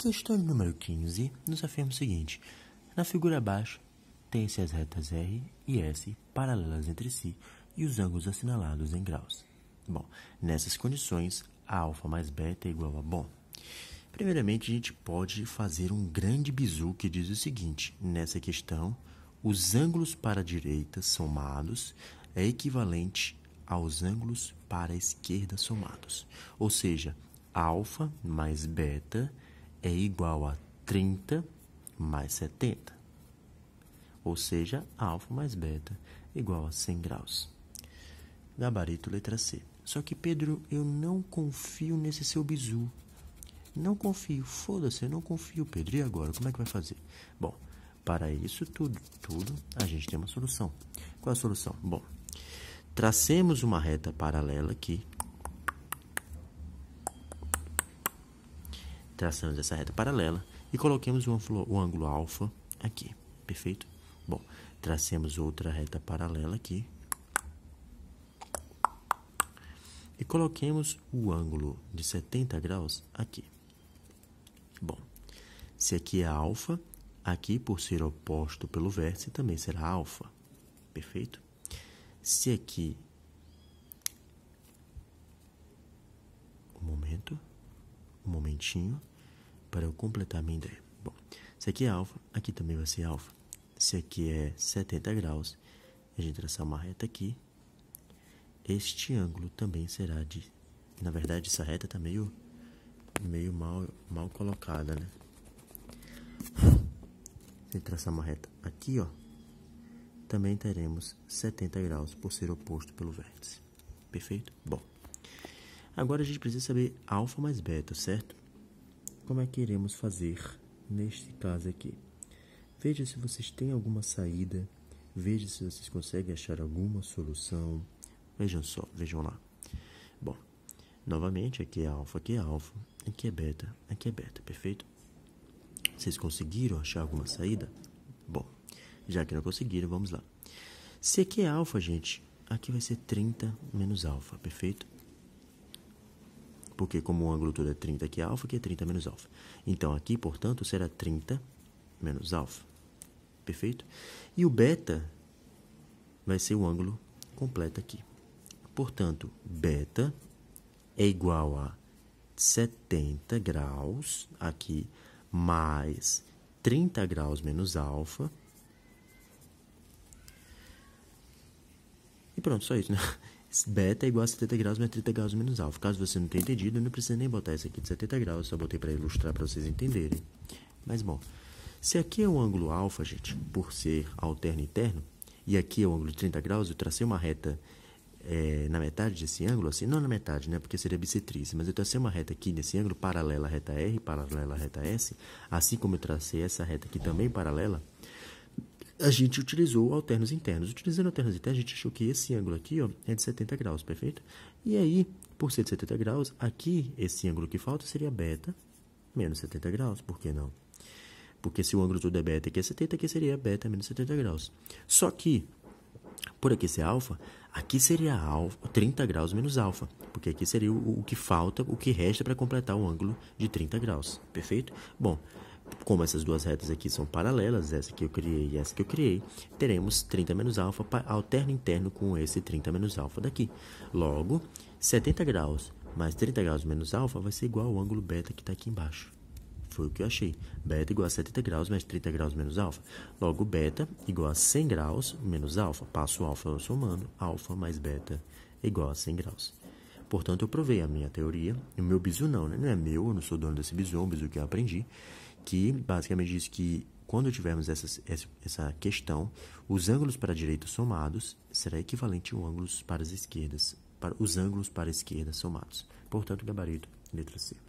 Questão número 15 nos afirma o seguinte: na figura abaixo, tem-se as retas R e S paralelas entre si e os ângulos assinalados em graus. Bom, nessas condições, a alfa mais beta é igual a bom. Primeiramente, a gente pode fazer um grande bizu que diz o seguinte: nessa questão, os ângulos para a direita somados é equivalente aos ângulos para a esquerda somados. Ou seja, alfa mais beta é igual a 30 mais 70. Ou seja, alfa mais beta igual a 100 graus. Gabarito letra C. Só que, Pedro, eu não confio nesse seu bizu. Não confio, foda-se, eu não confio, Pedro. E agora, como é que vai fazer? Bom, para isso tudo, tudo, a gente tem uma solução. Qual a solução? Bom, tracemos uma reta paralela aqui traçamos essa reta paralela e coloquemos o ângulo, o ângulo alfa aqui, perfeito? Bom, tracemos outra reta paralela aqui e coloquemos o ângulo de 70 graus aqui. Bom, se aqui é alfa, aqui por ser oposto pelo vértice também será alfa, perfeito? Se aqui um momentinho para eu completar minha ideia. Bom, se aqui é alfa, aqui também vai ser alfa. Se aqui é 70 graus, a gente traçar uma reta aqui. Este ângulo também será de... Na verdade, essa reta está meio, meio mal, mal colocada, né? Se traçar uma reta aqui, ó, também teremos 70 graus por ser oposto pelo vértice. Perfeito? Bom. Agora a gente precisa saber alfa mais beta, certo? Como é que iremos fazer neste caso aqui? Veja se vocês têm alguma saída, veja se vocês conseguem achar alguma solução. Vejam só, vejam lá. Bom, novamente aqui é alfa, aqui é alfa, aqui é beta, aqui é beta, perfeito? Vocês conseguiram achar alguma saída? Bom, já que não conseguiram, vamos lá. Se aqui é alfa, gente, aqui vai ser 30 menos alfa, perfeito? porque como o ângulo todo é 30, aqui é alfa, aqui é 30 menos alfa. Então, aqui, portanto, será 30 menos alfa. Perfeito? E o beta vai ser o ângulo completo aqui. Portanto, beta é igual a 70 graus aqui, mais 30 graus menos alfa. E pronto, só isso, né? beta é igual a 70 graus mais 30 é graus menos alfa. Caso você não tenha entendido, eu não precisa nem botar isso aqui de 70 graus, só botei para ilustrar para vocês entenderem. Mas bom, se aqui é o ângulo alfa, gente, por ser alterno interno, e aqui é o ângulo de 30 graus, eu tracei uma reta é, na metade desse ângulo, assim, não na metade, né, porque seria bissetriz, mas eu tracei uma reta aqui nesse ângulo, paralela à reta R, paralela à reta S, assim como eu tracei essa reta aqui também paralela, a gente utilizou alternos internos. Utilizando alternos internos, a gente achou que esse ângulo aqui ó, é de 70 graus, perfeito? E aí, por ser de 70 graus, aqui esse ângulo que falta seria beta menos 70 graus, por que não? Porque se o ângulo todo é beta aqui é 70, aqui seria beta menos 70 graus. Só que, por aqui ser alfa, aqui seria alfa, 30 graus menos alfa, porque aqui seria o, o que falta, o que resta para completar o ângulo de 30 graus, perfeito? Bom, como essas duas retas aqui são paralelas, essa que eu criei e essa que eu criei, teremos 30 menos alfa alterno interno com esse 30 menos alfa daqui. Logo, 70 graus mais 30 graus menos alfa vai ser igual ao ângulo beta que está aqui embaixo. Foi o que eu achei. Beta igual a 70 graus mais 30 graus menos alfa. Logo, beta igual a 100 graus menos alfa. Passo alfa somando. Alfa mais beta igual a 100 graus. Portanto, eu provei a minha teoria. O meu bizu não, né? Não é meu, eu não sou dono desse bizu, é um bizu que eu aprendi que basicamente diz que quando tivermos essa, essa questão, os ângulos para a direita somados será equivalente a ângulos para as esquerdas, para os ângulos para a esquerda somados. Portanto, gabarito, letra C.